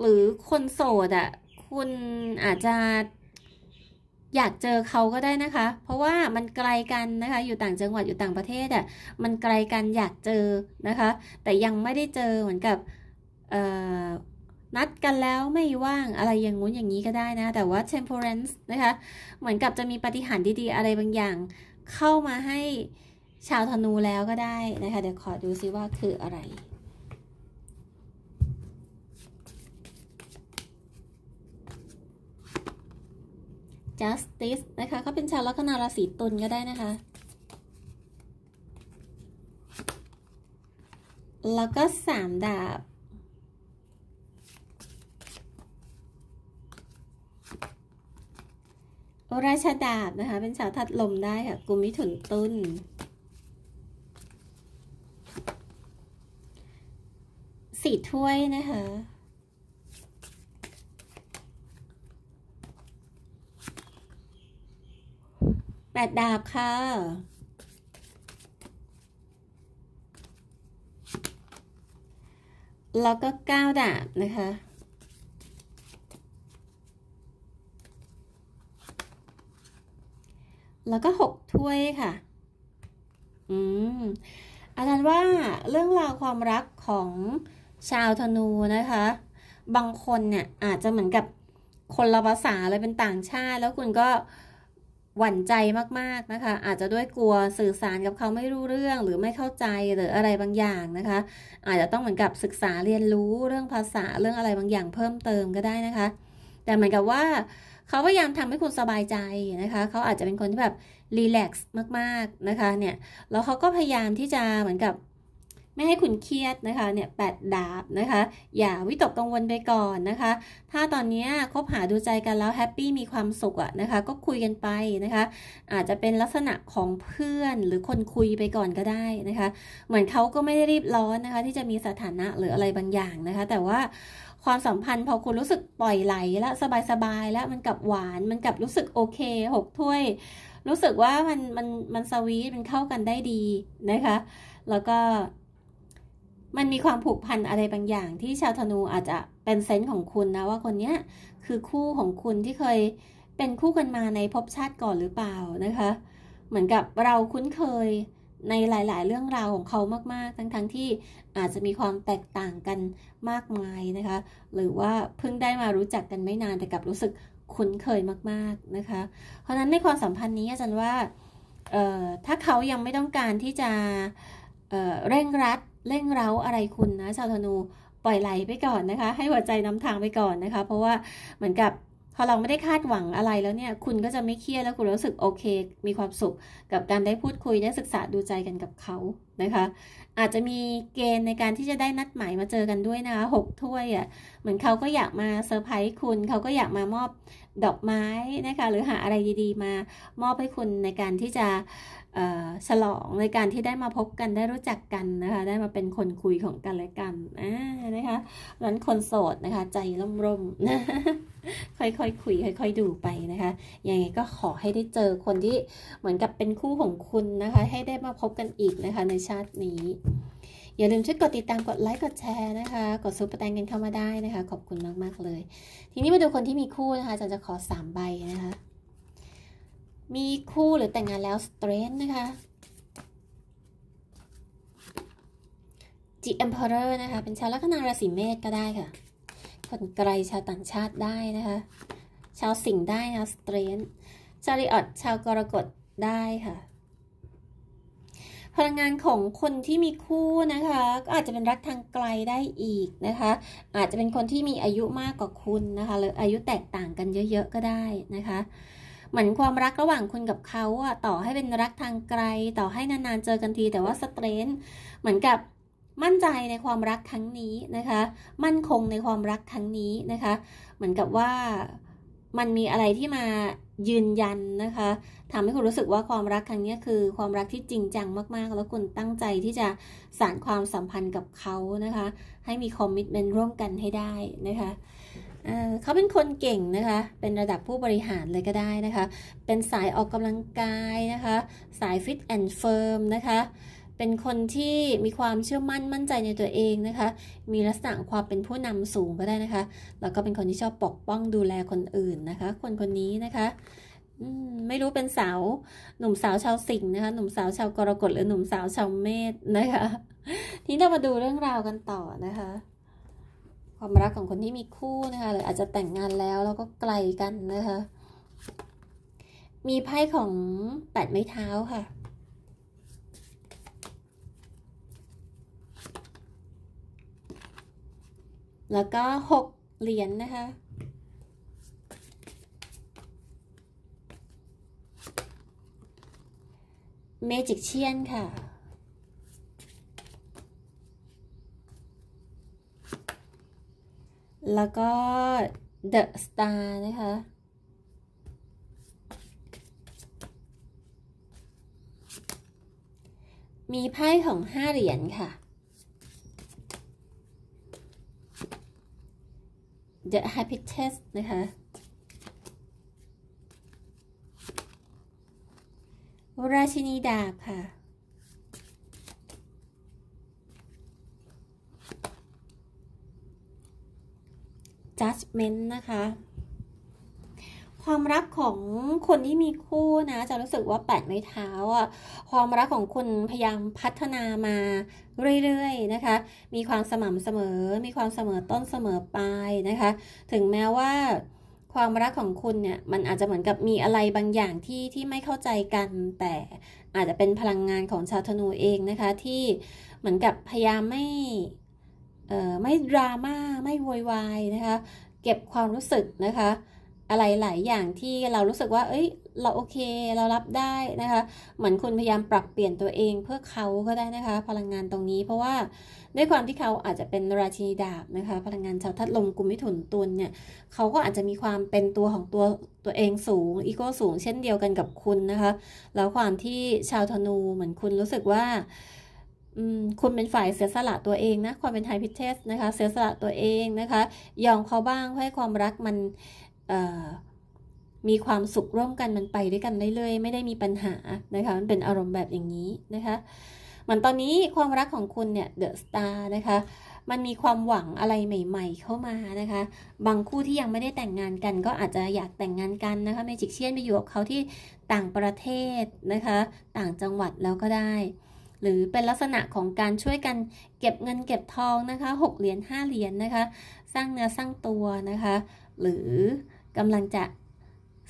หรือคนโสดอะ่ะคุณอาจจะอยากเจอเขาก็ได้นะคะ เพราะว่ามันไกลกันนะคะ อยู่ต่างจังหวัดอยู่ต่างประเทศอะ่ะ มันไกลกันอยากเจอนะคะ แต่ยังไม่ได้เจอเหมือนกับนัดกันแล้วไม่ว่างอะไรอย่างงู้นอย่างนี้ก็ได้นะ แต่ว่า temperance นะคะ เหมือนกับจะมีปฏิหารดีๆอะไรบางอย่างเข้ามาให้ชาวธนูแล้วก็ได้นะคะ เดี๋ยวขอดูซิว่าคืออะไร justice นะคะ เขาเป็นชาวลัคนาราศีตุลก็ได้นะคะ แล้วก็สามดาบราชดาบนะคะ เป็นชาวทัดลมได้ค่ะ กุมิถุนตุนสี่ถ้วยนะคะแปดดาบค่ะ แล้วก็เก้าดาบนะคะ แล้วก็หกถ้วยค่ะ อืม อาจารย์ว่าเรื่องราวความรักของชาวธนูนะคะ บางคนเนี่ยอาจจะเหมือนกับคนละภาษาเลยเป็นต่างชาติแล้วคุณก็หวั่นใจมากๆนะคะอาจจะด้วยกลัวสื่อสารกับเขาไม่รู้เรื่องหรือไม่เข้าใจหรืออะไรบางอย่างนะคะ อาจจะต้องเหมือนกับศึกษาเรียนรู้เรื่องภาษาเรื่องอะไรบางอย่าง เพิ่มเติมก็ได้นะคะ แต่เหมือนกับว่าเขาพยายามทำให้คุณสบายใจนะคะเขาอาจจะเป็นคนที่แบบรีแลกซ์มากๆนะคะเนี่ยแล้วเขาก็พยายามที่จะเหมือนกับไม่ให้คุณเครียดนะคะ เนี่ยแปดดาบนะคะ อย่าวิตกกังวลไปก่อนนะคะ ถ้าตอนนี้คบหาดูใจกันแล้วแฮปปี้มีความสุขอะนะคะ ก็คุยกันไปนะคะ อาจจะเป็นลักษณะของเพื่อนหรือคนคุยไปก่อนก็ได้นะคะ เหมือนเขาก็ไม่ได้รีบร้อนนะคะ ที่จะมีสถานะหรืออะไรบางอย่างนะคะ แต่ว่าความสัมพันธ์ พอคุณรู้สึกปล่อยไหล แล้วสบายๆแล้วมันกลับหวาน มันกลับรู้สึกโอเคหกถ้วย รู้สึกว่ามันมันมันสวีทมันเข้ากันได้ดีนะคะ แล้วก็มันมีความผูกพันอะไรบางอย่าง ที่ชาวธนูอาจจะเป็นเซนส์ของคุณนะว่าคนเนี้ยคือคู่ของคุณที่เคยเป็นคู่กันมาในภพชาติก่อนหรือเปล่านะคะเหมือนกับเราคุ้นเคยในหลายๆ เรื่องราวของเขามาก ๆ ทั้งๆทที่อาจจะมีความแตกต่างกันมากมายนะคะหรือว่าเพิ่งได้มารู้จักกันไม่นานแต่กับรู้สึก คุ้นเคยมากๆนะคะเพราะนั้นในความสัมพันธ์นี้อาจารย์ว่าถ้าเขายังไม่ต้องการที่จะเเร่งรัดเร่งเร้าอะไรคุณนะ ชาวธนูปล่อยไหลไปก่อนนะคะ ให้หัวใจนำทางไปก่อนนะคะ เพราะว่าเหมือนกับพอเราไม่ได้คาดหวังอะไรแล้วเนี่ยคุณก็จะไม่เครียดแล้วคุณรู้สึกโอเค มีความสุขกับการได้พูดคุยได้ศึกษาดูใจกันกับเขานะคะ อาจจะมีเกณฑ์ในการที่จะได้นัดหมายมาเจอกันด้วยนะคะหกถ้วยอะ่ะเหมือนเขาก็อยากมาเซอร์ไพรส์คุณเขาก็อยากมามอบดอกไม้นะคะหรือหาอะไรดีๆ มามอบให้คุณในการที่จะฉลองในการที่ได้มาพบกันได้รู้จักกันนะคะ ได้มาเป็นคนคุยของกันและกันนะคะนั้นคนโสดนะคะ ใจร่มๆนะค่อยๆคคุยค่อยๆดูไปนะคะยังไงก็ขอให้ได้เจอคนที่เหมือนกับเป็นคู่ของคุณนะคะ ให้ได้มาพบกันอีกนะคะ ในชาตินี้ อย่าลืมช่วยกดติดตามกดไลค์กดแชร์นะคะกดซุปเปอร์แตงกันเข้ามาได้นะคะ ขอบคุณมากๆเลย ทีนี้มาดูคนที่มีคู่นะคะจะจะขอ3ใบนะคะมีคู่หรือแต่งงานแล้วสเตรนนะคะจี The พ์เรอร์นะคะ เป็นชาวลัคนาราศีเมษก็ได้ค่ะคนไกลชาวต่างชาติได้นะคะชาวสิงห์ได้นะสเตรนชาริออตชาวกรกฎได้ค่ะพลังงานของคนที่มีคู่นะคะก็อาจจะเป็นรักทางไกลได้อีกนะคะ อาจจะเป็นคนที่มีอายุมากกว่าคุณนะคะ หรืออายุแตกต่างกันเยอะๆก็ได้นะคะเหมือนความรักระหว่างคุณกับเขาอะต่อให้เป็นรักทางไกล ต่อให้นานๆเจอกันทีแต่ว่าสเตรนเหมือนกับมั่นใจในความรักครั้งนี้นะคะ มั่นคงในความรักครั้งนี้นะคะ เหมือนกับว่า มันมีอะไรที่มายืนยันนะคะทำให้คุณรู้สึกว่าความรักครั้งนี้คือความรักที่จริงจังมากๆ แล้วคุณตั้งใจที่จะสานความสัมพันธ์กับเขานะคะ ให้มีคอมมิชเมนต์ร่วมกันให้ได้นะคะเขาเป็นคนเก่งนะคะ เป็นระดับผู้บริหารเลยก็ได้นะคะ เป็นสายออกกำลังกายนะคะ สายฟิตแอนด์เฟิร์มนะคะ เป็นคนที่มีความเชื่อมั่นมั่นใจในตัวเองนะคะ มีลักษณะความเป็นผู้นำสูงก็ได้นะคะ แล้วก็เป็นคนที่ชอบปกป้องดูแลคนอื่นนะคะ คน คนนี้นะคะไม่รู้เป็นสาวหนุ่มสาวชาวสิงห์นะคะ หนุ่มสาวชาวกรกฎหรือหนุ่มสาวชาวเมษนะคะ ทีนี้เรามาดูเรื่องราวกันต่อนะคะความรักของคนที่มีคู่นะคะ หรืออาจจะแต่งงานแล้วแล้วก็ไกลกันนะคะ มีไพ่ของแปดไม้เท้าค่ะ แล้วก็หกเหรียญนนะคะ เมจิกเชียนค่ะแล้วก็ The Star นะคะ มีไพ่ของห้าเหรียญค่ะ The Happy Test นะคะราชินีดาบค่ะ judgment นะคะความรักของคนที่มีคู่นะจะรู้สึกว่าแปดไม้เท้าอ่ะความรักของคุณพยายามพัฒนามา เรื่อยๆนะคะมีความสม่ำเสมอ มีความเสมอต้นเสมอปลายนะคะ ถึงแม้ว่าความรักของคุณเนี่ยมันอาจจะเหมือนกับมีอะไรบางอย่างที่ที่ไม่เข้าใจกัน แต่อาจจะเป็นพลังงานของชาวธนูเองนะคะที่เหมือนกับพยายามไม่ไม่ ดราม่าไม่โวยวายนะคะ เก็บความรู้สึกนะคะ อะไรหลายอย่างที่เรารู้สึกว่า เอ้ย เราโอเค เรารับได้นะคะ เหมือนคุณพยายามปรับเปลี่ยนตัวเองเพื่อเขาก็ได้นะคะ พลังงานตรงนี้ เพราะว่าด้วยความที่เขาอาจจะเป็นราชินีดาบนะคะ พลังงานชาวทัดลมกุมมิถุนตุลเนี่ยเขาก็อาจจะมีความเป็นตัวของตัวตัวเองสูงอีโก้สูงเช่นเดียวกันกับคุณนะคะ แล้วความที่ชาวธนูเหมือนคุณรู้สึกว่าคุณเป็นฝ่ายเสียสละตัวเองนะความเป็นไฮพิเทสนะคะเสียสละตัวเองนะคะยอมเขาบ้างให้ความรักมันมีความสุขร่วมกันมันไปด้วยกันได้เลย ไม่ได้มีปัญหานะคะมันเป็นอารมณ์แบบอย่างนี้นะคะเหมือนตอนนี้ความรักของคุณเนี่ยเดอะสตาร์นะคะ มันมีความหวังอะไรใหม่ ๆ เข้ามานะคะ บางคู่ที่ยังไม่ได้แต่งงานกัน ก็อาจจะอยากแต่งงานกันนะคะเมจิกเชียนไปอยู่กับเขาที่ต่างประเทศนะคะต่างจังหวัดแล้วก็ได้หรือเป็นลักษณะของการช่วยกันเก็บเงินเก็บทองนะคะ6เหรียญ5เหรียญนนะคะ สร้างเนื้อสร้างตัวนะคะ หรือกำลังจะ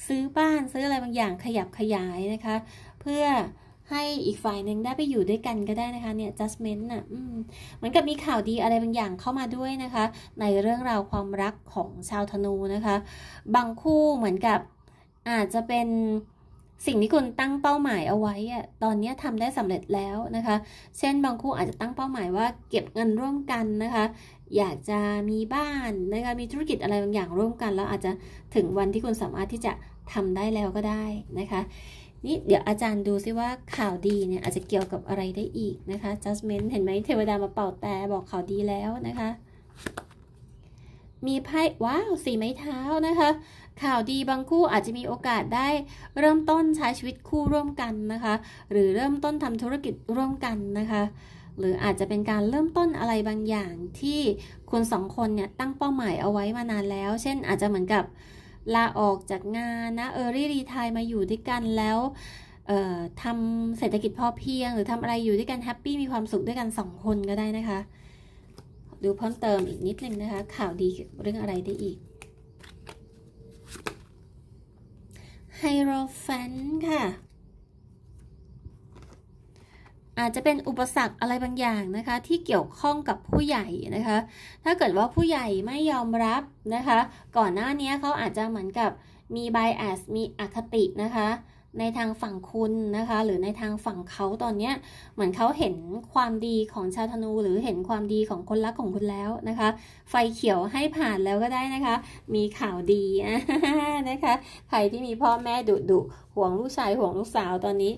ซื้อบ้านซื้ออะไรบางอย่างขยับขยายนะคะ เพื่อให้อีกฝ่ายหนึ่งได้ไปอยู่ด้วยกันก็ได้นะคะเนี่ย adjustment นะ่ะเหมือนกับมีข่าวดีอะไรบางอย่างเข้ามาด้วยนะคะ ในเรื่องราวความรักของชาวธนูนะคะ บางคู่เหมือนกับอาจจะเป็นสิ่งที่คุณตั้งเป้าหมายเอาไว้อะตอนนี้ทำได้สำเร็จแล้วนะคะ เช่นบางคู่อาจจะตั้งเป้าหมายว่าเก็บเงินร่วมกันนะคะ อยากจะมีบ้านนะคะ มีธุรกิจอะไรบางอย่างร่วมกันแล้วอาจจะถึงวันที่คุณสามารถที่จะทำได้แล้วก็ได้นะคะ นี่เดี๋ยวอาจารย์ดูซิว่าข่าวดีเนี่ยอาจจะเกี่ยวกับอะไรได้อีกนะคะ judgment เห็นไหมเทวดามาเป่าแต่บอกข่าวดีแล้วนะคะมีไพ่ว้าว สีไม้เท้านะคะ ข่าวดีบางคู่อาจจะมีโอกาสได้เริ่มต้นใช้ชีวิตคู่ร่วมกันนะคะ หรือเริ่มต้นทำธุรกิจร่วมกันนะคะ หรืออาจจะเป็นการเริ่มต้นอะไรบางอย่างที่คุณสองคนเนี่ยตั้งเป้าหมายเอาไว้มานานแล้ว เช่นอาจจะเหมือนกับ ลาออกจากงานนะเออรี่รีไทยมาอยู่ด้วยกันแล้วทำเศรษฐกิจพอเพียง หรือทำอะไรอยู่ด้วยกันแฮปปี้มีความสุขด้วยกันสองคนก็ได้นะคะดูเพิ่มเติมอีกนิดนึงนะคะ ข่าวดีเรื่องอะไรได้อีก ไฮโรแฟนค่ะ อาจจะเป็นอุปสรรคอะไรบางอย่างนะคะ ที่เกี่ยวข้องกับผู้ใหญ่นะคะ ถ้าเกิดว่าผู้ใหญ่ไม่ยอมรับนะคะ ก่อนหน้านี้เขาอาจจะเหมือนกับมีไบแอสมีอคตินะคะในทางฝั่งคุณนะคะ หรือในทางฝั่งเขาตอนเนี้ย เหมือนเขาเห็นความดีของชาวธนู หรือเห็นความดีของคนรักของคุณแล้วนะคะ ไฟเขียวให้ผ่านแล้วก็ได้นะคะ มีข่าวดีนะคะใครที่มีพ่อแม่ดุดุห่วงลูกชายห่วงลูกสาวตอนนี้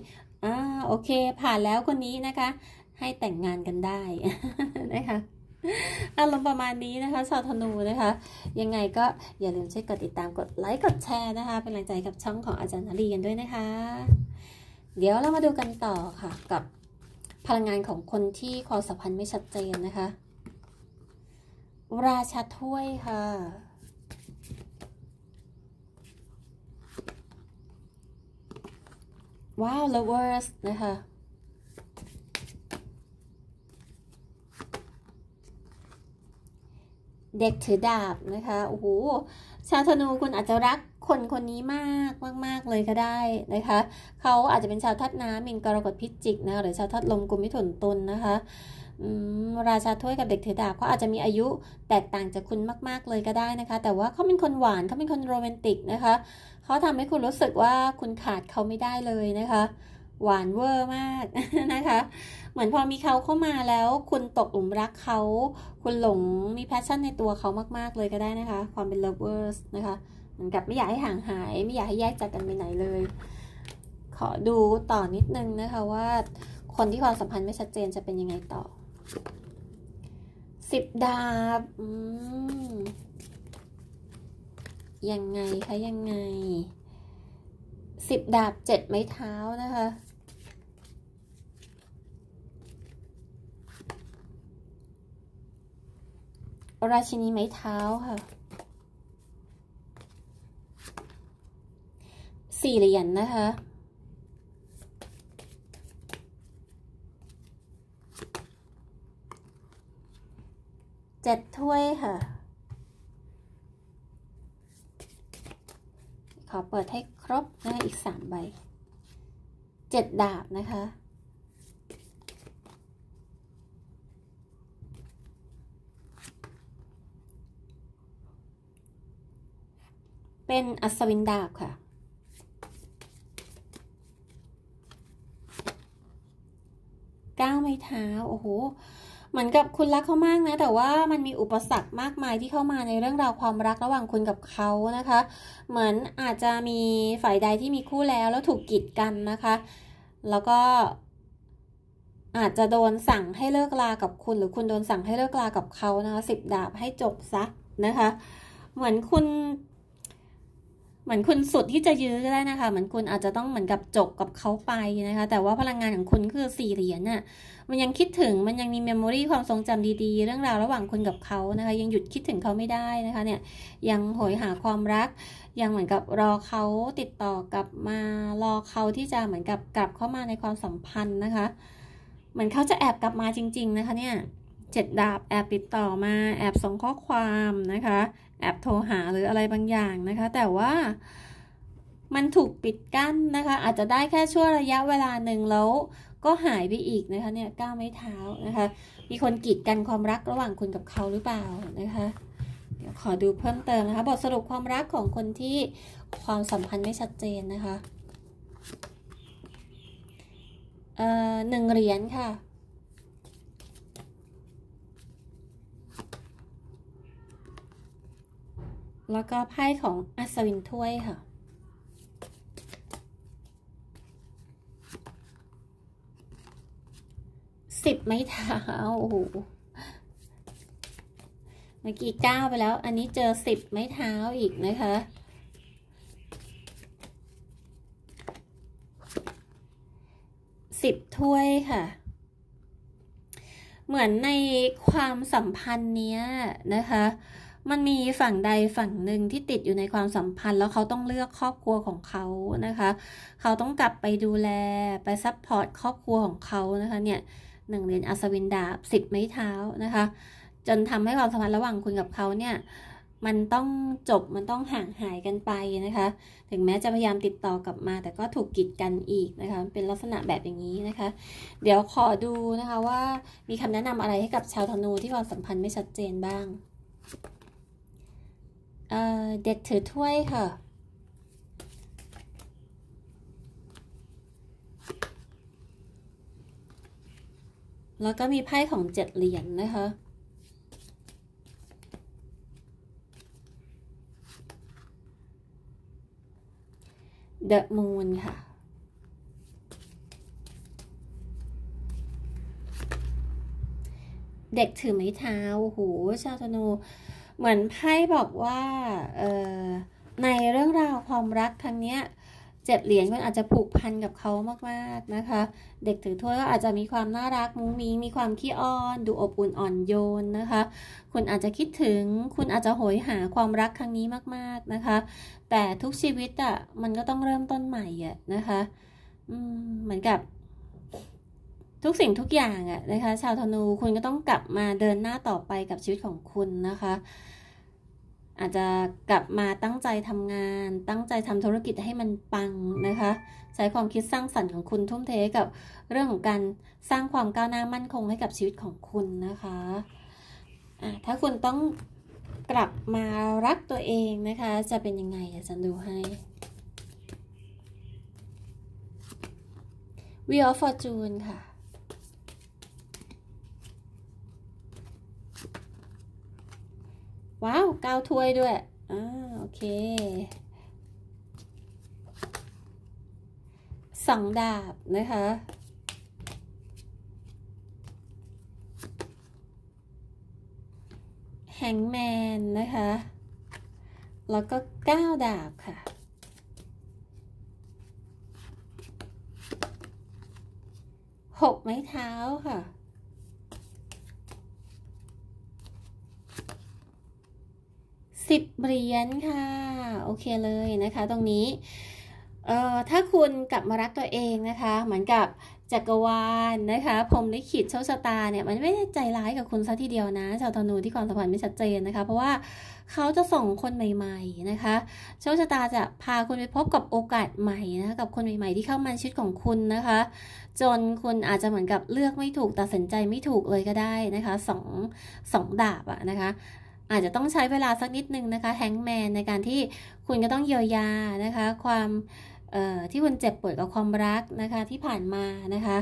อ่าโอเคผ่านแล้วคนนี้นะคะ ให้แต่งงานกันได้นะคะอารมณ์ประมาณนี้นะคะชาวธนูนะคะ ยังไงก็อย่าลืมช่วยกดติดตามกดไลค์กดแชร์นะคะ เป็นแรงใจกับช่องของอาจารย์นรีกันด้วยนะคะ เดี๋ยวเรามาดูกันต่อค่ะกับพลังงานของคนที่ความสัมพันธ์ไม่ชัดเจนนะคะ ราชาถ้วยค่ะ ว้าว lovers นะคะเด็กถือดาบนะคะ โอ้โห ชาวธนูคุณอาจจะรักคนคนนี้มากมากๆเลยก็ได้นะคะ เขาอาจจะเป็นชาวทัดน้ำมิงกรกฎพิจิกนะ หรือชาวทัดลมกุมิถุนตุลนนะคะ ราชาถ้วยกับเด็กถือดาบเขาอาจจะมีอายุแตกต่างจากคุณมากๆเลยก็ได้นะคะ แต่ว่าเขาเป็นคนหวานเขาเป็นคนโรแมนติกนะคะ เขาทำให้คุณรู้สึกว่าคุณขาดเขาไม่ได้เลยนะคะหวานเวอร์มากนะคะ เหมือนพอมีเขาเข้ามาแล้ว คุณตกหลุมรักเขา คุณหลงมีแพชชั่นในตัวเขามากๆเลยก็ได้นะคะ ความเป็นเลิฟเวอร์นะคะ เหมือนกับไม่อยากให้ห่างหายไม่อยากให้แยกจากกันไปไหนเลย ขอดูต่อนิดนึงนะคะว่าคนที่ความสัมพันธ์ไม่ชัดเจนจะเป็นยังไงต่อสิบดาบยังไงคะยังไงสิบดาบเจ็ดไม้เท้านะคะราชินีไม้เท้าค่ะ สี่เหรียญนนะคะเจ็ดถ้วยค่ะ ขอเปิดให้ครบนะะอีกสามใบ เจ็ดดาบนะคะเป็นอัศวินดาบค่ะก้าวไม้เท้า โอ้โหเหมือนกับคุณรักเขามากนะ แต่ว่ามันมีอุปสรรคมากมายที่เข้ามาในเรื่องราวความรักระหว่างคุณกับเขานะคะ เหมือนอาจจะมีฝ่ายใดที่มีคู่แล้วแล้วถูกกีดกันนะคะ แล้วก็อาจจะโดนสั่งให้เลิกลากับคุณ หรือคุณโดนสั่งให้เลิกลากับเขานะคะสิบดาบให้จบซะนะคะ เหมือนคุณเหมือนคุณสุดที่จะยื้อก็ได้นะคะ เหมือนคุณอาจจะต้องเหมือนกับจบกับเขาไปนะคะ แต่ว่าพลังงานของคุณคือสี่เหรียญน่ะ มันยังคิดถึง มันยังมีเมมโมรีความทรงจำดี ๆ เรื่องราวระหว่างคุณกับเขานะคะ ยังหยุดคิดถึงเขาไม่ได้นะคะ เนี่ย ยังโหยหาความรัก ยังเหมือนกับรอเขาติดต่อกลับมา รอเขาที่จะเหมือนกับกลับเข้ามาในความสัมพันธ์นะคะ เหมือนเขาจะแอบกลับมาจริงๆนะคะเนี่ย7ดาบแอบติดต่อมาแอบส่งข้อความนะคะ แอบโทรหาหรืออะไรบางอย่างนะคะ แต่ว่ามันถูกปิดกั้นนะคะ อาจจะได้แค่ช่วงระยะเวลาหนึ่งแล้วก็หายไปอีกนะคะ เนี่ยก้าวไม่เท้านะคะ มีคนกีดกันความรักระหว่างคุณกับเขาหรือเปล่านะคะ เดี๋ยวขอดูเพิ่มเติมนะคะบทสรุปความรักของคนที่ความสัมพันธ์ไม่ชัดเจนนะคะเอ่อหนึ่งเหรียญค่ะแล้วก็ไพ่ของอัศวินถ้วยค่ะสิบไม้เท้าโอ้โหเมื่อกี้เก้าไปแล้ว อันนี้เจอสิบไม้เท้าอีกนะคะสิบถ้วยค่ะ เหมือนในความสัมพันธ์เนี้ยนะคะมันมีฝั่งใดฝั่งหนึ่งที่ติดอยู่ในความสัมพันธ์ แล้วเขาต้องเลือกครอบครัวของเขานะคะเขาต้องกลับไปดูแลไปซัพพอร์ตครอบครัวของเขานะคะเนี่ยหนึ่งเหรียญอัศวินดาบสิบไม้เท้านะคะจนทำให้ความสัมพันธ์ระหว่างคุณกับเขาเนี่ยมันต้องจบมันต้องห่างหายกันไปนะคะ ถึงแม้จะพยายามติดต่อกลับมาแต่ก็ถูกกีดกันอีกนะคะเป็นลักษณะแบบอย่างนี้นะคะ เดี๋ยวขอดูนะคะว่ามีคำแนะนำอะไรให้กับชาวธนูที่ความสัมพันธ์ไม่ชัดเจนบ้างเด็กถือถ้วยค่ะ แล้วก็มีไพ่ของเจ็ดเหรียญนนะคะ เดอะมูนค่ะ เด็กถือไม้เท้าโหชาตโนเหมือนไพ่บอกว่าในเรื่องราวความรักครั้งเนี้ย เจ็ดเหรียญมันอาจจะผูกพันกับเขามากๆนะคะ เด็กถือถ้วยก็อาจจะมีความน่ารักมุ้งมิ้งมีความขี้อ้อน ดูอบอุ่นอ่อนโยนนะคะคุณอาจจะคิดถึงคุณอาจจะโหยหาความรักครั้งนี้มาก ๆนะคะ แต่ทุกชีวิตอะ่ะมันก็ต้องเริ่มต้นใหม่อะนะคะอืมเหมือนกับทุกสิ่งทุกอย่างอะนะคะ ชาวธนูคุณก็ต้องกลับมาเดินหน้าต่อไปกับชีวิตของคุณนะคะ อาจจะกลับมาตั้งใจทำงานตั้งใจทำธุรกิจให้มันปังนะคะ ใช้ความคิดสร้างสรรค์ของคุณทุ่มเทกับเรื่องของการสร้างความก้าวหน้ามั่นคงให้กับชีวิตของคุณนะคะะถ้าคุณต้องกลับมารักตัวเองนะคะ จะเป็นยังไงอยจากจะดูให้ w e are f Fortune ค่ะว้าวเกาถ้วยด้วย อ่าโอเคสองดาบนะคะแฮงแมนนะคะ แล้วก็เก้าดาบค่ะหกไม้เท้าค่ะสิบเหรียญค่ะโอเคเลยนะคะตรงนี้เอ่อถ้าคุณกลับมารักตัวเองนะคะ เหมือนกับจักรวาลนนะคะพรมลิขิตโชคชะตาเนี่ยมันไม่ได้ใจร้ายกับคุณซะทีเดียวนะ ชาวธนูที่ความสัมพันธ์ไม่ชัดเจนนะคะเพราะว่าเขาจะส่งคนใหม่ๆนะคะโชคชะตาจะพาคุณไปพบกับโอกาสใหม่นะะกับคนใหม่ๆ ที่เข้ามาชีวิตของคุณนะคะ จนคุณอาจจะเหมือนกับเลือกไม่ถูกตัดสินใจไม่ถูกเลยก็ได้นะคะสองสองดาบอะนะคะอาจจะต้องใช้เวลาสักนิดนึงนะคะ แฮงแมนในการที่คุณก็ต้องเยียวยานะคะ ความที่คุณเจ็บปวดกับความรักนะคะที่ผ่านมานะคะ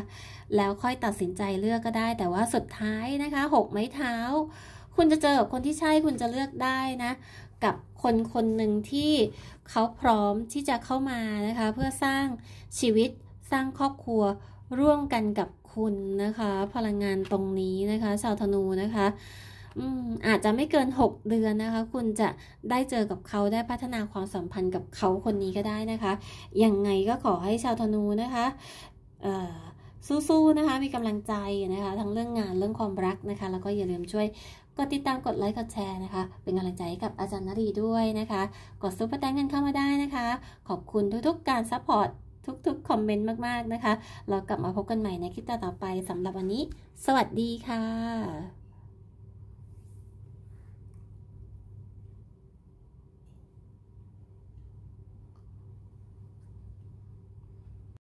แล้วค่อยตัดสินใจเลือกก็ได้ แต่ว่าสุดท้ายนะคะหกไม้เท้า คุณจะเจอกับคนที่ใช่คุณจะเลือกได้นะกับคนคนหนึ่งที่เขาพร้อมที่จะเข้ามานะคะ เพื่อสร้างชีวิตสร้างครอบครัวร่วมกันกับคุณนะคะ พลังงานตรงนี้นะคะ ชาวธนูนะคะอาจจะไม่เกิน 6 เดือนนะคะ คุณจะได้เจอกับเขาได้พัฒนาความสัมพันธ์กับเขาคนนี้ก็ได้นะคะ ยังไงก็ขอให้ชาวธนูนะคะสู้ๆนะคะ มีกำลังใจนะคะ ทั้งเรื่องงานเรื่องความรักนะคะ แล้วก็อย่าลืมช่วย กดติดตามกดไลค์กดแชร์นะคะ เป็นกำลังใจให้กับอาจารย์นรีด้วยนะคะ กดซุปเปอร์แตงกันเข้ามาได้นะคะ ขอบคุณทุกๆการซัพพอร์ตทุกๆ คอมเมนต์มากๆนะคะเรากลับมาพบกันใหม่ในคลิปต่อไปสำหรับวันนี้ สวัสดีค่ะ